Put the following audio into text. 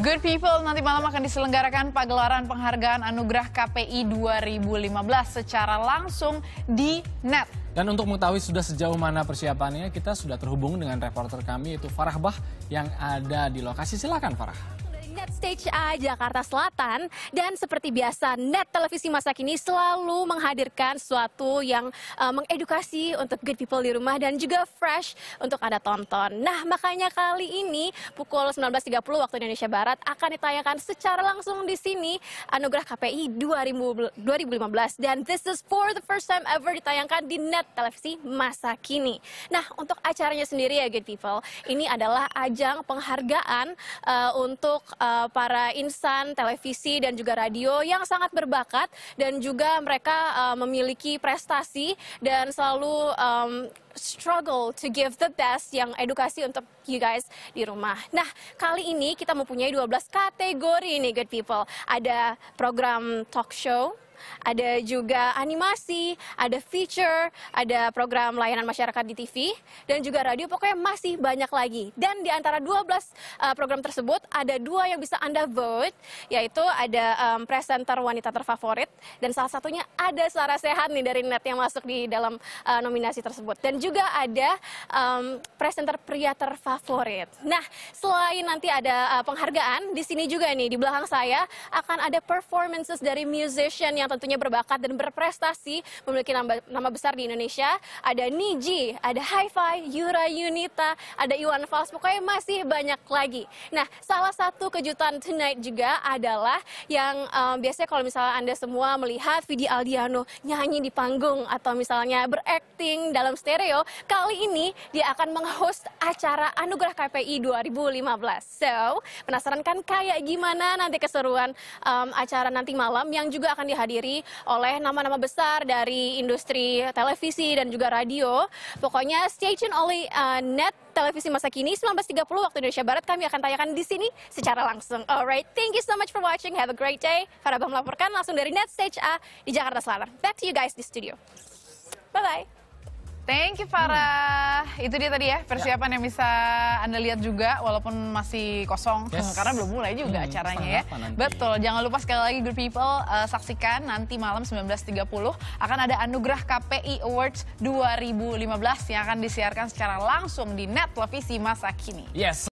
Good People nanti malam akan diselenggarakan pagelaran penghargaan anugerah KPI 2015 secara langsung di net. Dan untuk mengetahui sudah sejauh mana persiapannya, kita sudah terhubung dengan reporter kami yaitu Farah Bah yang ada di lokasi. Silakan Farah. Net Stage A Jakarta Selatan dan seperti biasa Net Televisi masa kini selalu menghadirkan suatu yang uh, mengedukasi untuk good people di rumah dan juga fresh untuk Anda tonton. Nah, makanya kali ini pukul 19.30 waktu Indonesia Barat akan ditayangkan secara langsung di sini Anugerah KPI 2015 dan this is for the first time ever ditayangkan di Net Televisi masa kini. Nah, untuk acaranya sendiri ya good people, ini adalah ajang penghargaan uh, untuk uh, para insan televisi dan juga radio yang sangat berbakat dan juga mereka uh, memiliki prestasi dan selalu um, struggle to give the best yang edukasi untuk you guys di rumah. Nah, kali ini kita mempunyai 12 kategori nih good people. Ada program talk show ada juga animasi, ada feature, ada program layanan masyarakat di TV, dan juga radio pokoknya masih banyak lagi. Dan di antara 12 uh, eh, program tersebut, ada dua yang bisa Anda vote, yaitu ada um, presenter wanita terfavorit, dan salah satunya ada Suara Sehat nih dari net yang masuk di dalam uh, nominasi tersebut. Dan juga ada um, presenter pria terfavorit. Nah, selain nanti ada uh, penghargaan, di sini juga nih, di belakang saya akan ada performances dari musician yang tentunya berbakat dan berprestasi, memiliki nama, nama besar di Indonesia. Ada Niji, ada Hi-Fi, Yura Yunita, ada Iwan Fals, pokoknya masih banyak lagi. Nah, salah satu kejutan tonight juga adalah yang um, biasanya kalau misalnya Anda semua melihat video Aldiano nyanyi di panggung atau misalnya berakting dalam stereo, kali ini dia akan menghost acara Anugerah KPI 2015. So, penasaran kan kayak gimana nanti keseruan um, acara nanti malam yang juga akan dihadiri dihadiri oleh nama-nama besar dari industri televisi dan juga radio. Pokoknya stay tune oleh uh, net televisi masa kini 19.30 waktu Indonesia Barat kami akan tayangkan di sini secara langsung. Alright, thank you so much for watching. Have a great day. Farabah melaporkan langsung dari Net Stage A di Jakarta Selatan. Back to you guys di studio. Bye-bye. Thank you Farah. Hmm. Itu dia tadi ya persiapan ya. yang bisa Anda lihat juga walaupun masih kosong yes. karena belum mulai juga hmm, acaranya ya. Nanti. Betul. Jangan lupa sekali lagi Good People uh, saksikan nanti malam 19.30 akan ada anugerah KPI Awards 2015 yang akan disiarkan secara langsung di Net Televisi masa kini. Yes.